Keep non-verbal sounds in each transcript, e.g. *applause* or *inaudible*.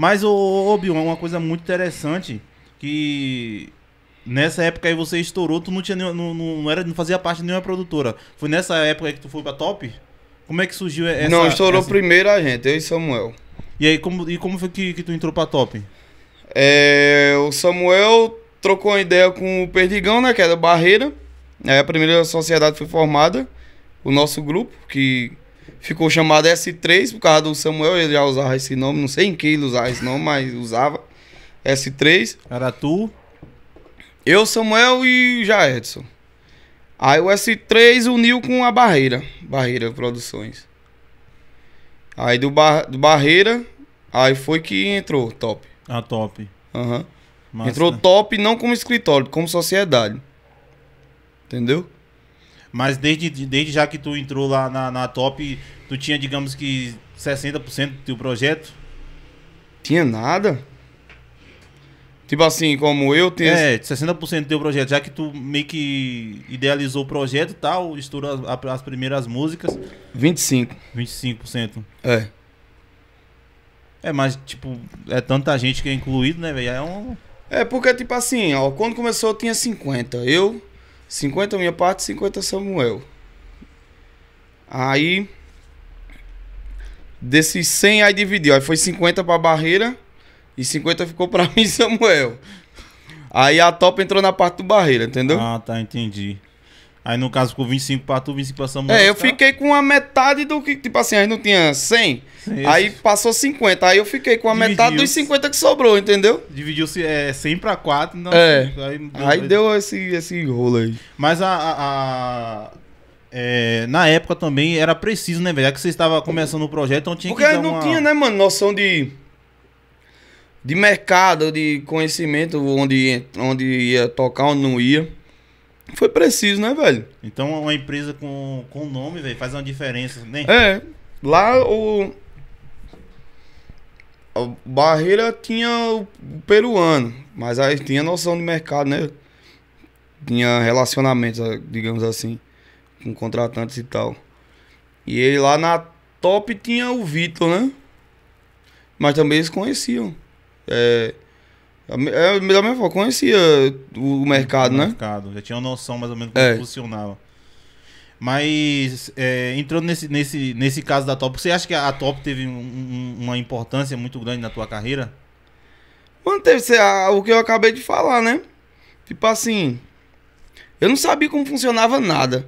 Mas, o Obi-Wan, é uma coisa muito interessante que nessa época aí você estourou, tu não tinha não, não, era, não fazia parte de nenhuma produtora. Foi nessa época que tu foi pra top? Como é que surgiu essa... Não, estourou essa... primeiro a gente, eu e Samuel. E aí, como, e como foi que, que tu entrou pra top? É, o Samuel trocou uma ideia com o Perdigão, né, que era é Barreira. Aí a primeira sociedade foi formada, o nosso grupo, que Ficou chamado S3 por causa do Samuel, ele já usava esse nome, não sei em que ele usava esse nome, mas usava. S3. Era tu? Eu, Samuel e já Edson. Aí o S3 uniu com a Barreira, Barreira Produções. Aí do, bar, do Barreira, aí foi que entrou top. Ah, top. Aham. Uhum. Entrou top não como escritório, como sociedade. Entendeu? Mas desde, desde já que tu entrou lá na, na top, tu tinha, digamos que, 60% do teu projeto? Tinha nada. Tipo assim, como eu tenho. É, 60% do teu projeto, já que tu meio que idealizou o projeto e tal, estourou as, as primeiras músicas. 25%. 25%. É. É, mas, tipo, é tanta gente que é incluído, né, velho? É um. É, porque, tipo assim, ó, quando começou eu tinha 50. Eu, 50 minha parte, 50 Samuel. Aí desses 100 aí dividiu, aí foi 50 pra Barreira e 50 ficou pra *laughs* mim Samuel. Aí a top entrou na parte do Barreira, entendeu? Ah, tá, entendi. Aí no caso ficou 25 pra tu, 25 pra Samuel. É, eu tá? fiquei com a metade do que, tipo assim, aí não tinha 100, Sim. aí passou 50. Aí eu fiquei com a Dividiu metade dos 50 que sobrou, entendeu? Dividiu-se é, 100 pra 4. Então, é, cinco, aí, deu, aí deu, esse, esse rolo aí. Mas a... a, a é, na época também era preciso, né, velho? É que você estava começando o projeto, então tinha Porque que dar não uma... tinha, né, mano, noção de de mercado, de conhecimento, onde, onde ia tocar, onde não ia. Foi preciso, né, velho? Então uma empresa com, com nome, velho, faz uma diferença, né? É. Lá o. A barreira tinha o peruano, mas aí tinha noção de mercado, né? Tinha relacionamentos, digamos assim, com contratantes e tal. E ele lá na top tinha o Vitor, né? Mas também eles conheciam. É, é, da mesma forma, conhecia o mercado, o né? mercado, já tinha uma noção mais ou menos como é. funcionava. Mas, é, entrando nesse, nesse, nesse caso da Top, você acha que a Top teve um, uma importância muito grande na tua carreira? teve o que eu acabei de falar, né? Tipo assim, eu não sabia como funcionava nada.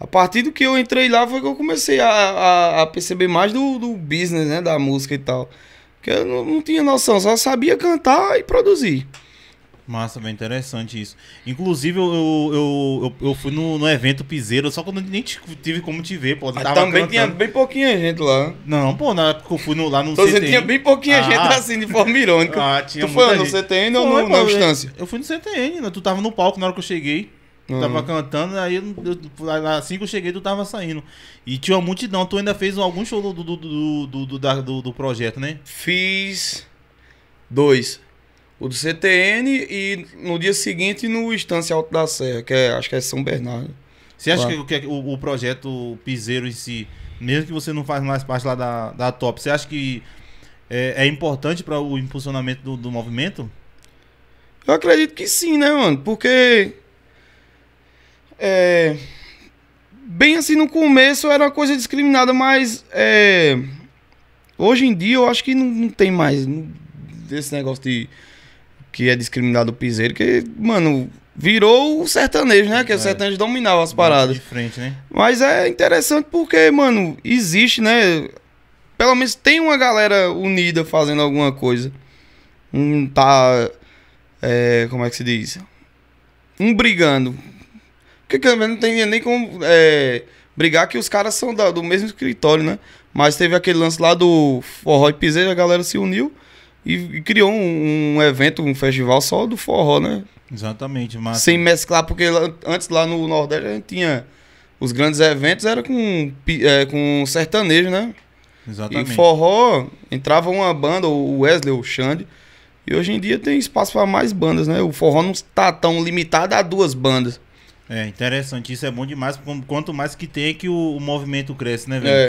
A partir do que eu entrei lá foi que eu comecei a, a, a perceber mais do, do business, né? Da música e tal. Porque eu não, não tinha noção, só sabia cantar e produzir. Massa, bem interessante isso. Inclusive, eu, eu, eu, eu fui no, no evento Piseiro, só que eu nem tive como te ver, pô. Mas também cantando. tinha bem pouquinha gente lá. Não, pô, na época eu fui no, lá no então, CTN. tinha bem pouquinha ah, gente assim, de forma irônica. *laughs* Ah, tinha tu foi gente. no CTN ou no, pô, na instância? Eu fui no CTN, né? tu tava no palco na hora que eu cheguei. Tu uhum. tava cantando, aí eu, assim que eu cheguei, tu tava saindo. E tinha uma multidão. Tu ainda fez algum show do, do, do, do, do, da, do, do projeto, né? Fiz dois. O do CTN e no dia seguinte no Estância Alto da Serra, que é, acho que é São Bernardo. Você acha claro. que, é que o, o, projeto Piseiro em si, mesmo que você não faz mais parte lá da, da Top, você acha que é, é importante para o impulsionamento do, do movimento? Eu acredito que sim, né, mano? Porque é, bem assim, no começo era uma coisa discriminada, mas é, hoje em dia eu acho que não, não tem mais desse esse negócio de que é discriminado o piseiro, que, mano, virou o sertanejo, né? Que é. o sertanejo dominava as paradas. De frente, né? Mas é interessante porque, mano, existe, né? Pelo menos tem uma galera unida fazendo alguma coisa. Um tá. É, como é que se diz? Um brigando porque também não tem nem como é, brigar que os caras são da, do mesmo escritório, né? Mas teve aquele lance lá do forró e piseiro, a galera se uniu e, e criou um, um, evento, um festival só do forró, né? Exatamente, mas... Sem mesclar, porque antes lá no Nordeste a gente tinha... Os grandes eventos eram com, é, com sertanejo, né? Exatamente. E forró, entrava uma banda, o Wesley, o Xande, e hoje em dia tem espaço para mais bandas, né? O forró não está tão limitado a duas bandas. É interessante, isso é bom demais. Quanto mais que tem, é que o, o movimento cresce, né, velho? É.